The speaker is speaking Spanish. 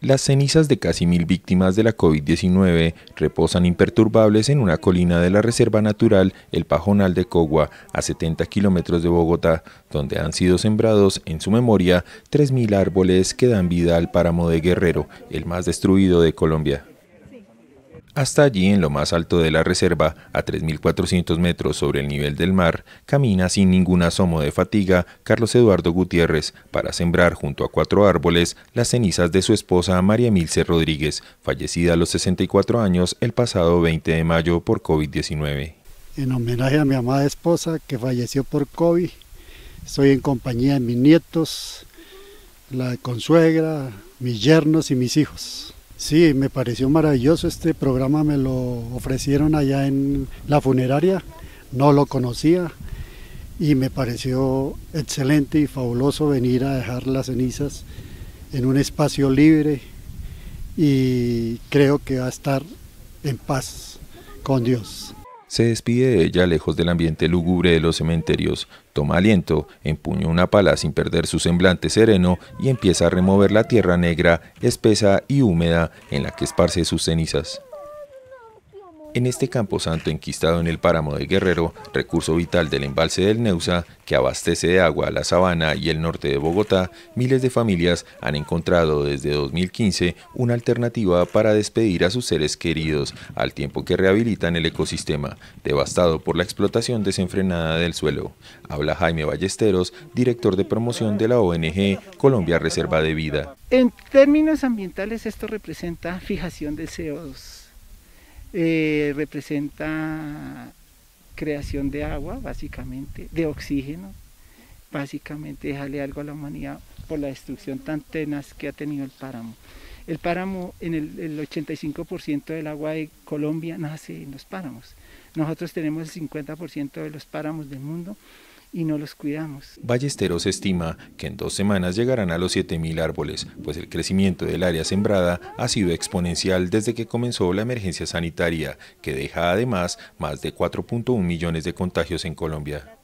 Las cenizas de casi mil víctimas de la COVID-19 reposan imperturbables en una colina de la Reserva Natural El Pajonal de Cogua, a 70 kilómetros de Bogotá, donde han sido sembrados en su memoria 3.000 árboles que dan vida al páramo de Guerrero, el más destruido de Colombia. Hasta allí, en lo más alto de la reserva, a 3.400 metros sobre el nivel del mar, camina sin ningún asomo de fatiga Carlos Eduardo Gutiérrez para sembrar junto a cuatro árboles las cenizas de su esposa María Milce Rodríguez, fallecida a los 64 años el pasado 20 de mayo por COVID-19. En homenaje a mi amada esposa que falleció por COVID, estoy en compañía de mis nietos, la consuegra, mis yernos y mis hijos. Sí, me pareció maravilloso este programa, me lo ofrecieron allá en la funeraria, no lo conocía y me pareció excelente y fabuloso venir a dejar las cenizas en un espacio libre y creo que va a estar en paz con Dios. Se despide de ella lejos del ambiente lúgubre de los cementerios, toma aliento, empuña una pala sin perder su semblante sereno y empieza a remover la tierra negra, espesa y húmeda en la que esparce sus cenizas. En este santo enquistado en el páramo de Guerrero, recurso vital del embalse del Neusa, que abastece de agua a la sabana y el norte de Bogotá, miles de familias han encontrado desde 2015 una alternativa para despedir a sus seres queridos, al tiempo que rehabilitan el ecosistema, devastado por la explotación desenfrenada del suelo. Habla Jaime Ballesteros, director de promoción de la ONG Colombia Reserva de Vida. En términos ambientales esto representa fijación de CO2 eh, representa creación de agua, básicamente, de oxígeno, básicamente déjale algo a la humanidad por la destrucción tan tenaz que ha tenido el páramo. El páramo, en el, el 85% del agua de Colombia nace en los páramos. Nosotros tenemos el 50% de los páramos del mundo y no los cuidamos. Ballesteros estima que en dos semanas llegarán a los 7.000 árboles, pues el crecimiento del área sembrada ha sido exponencial desde que comenzó la emergencia sanitaria, que deja además más de 4.1 millones de contagios en Colombia.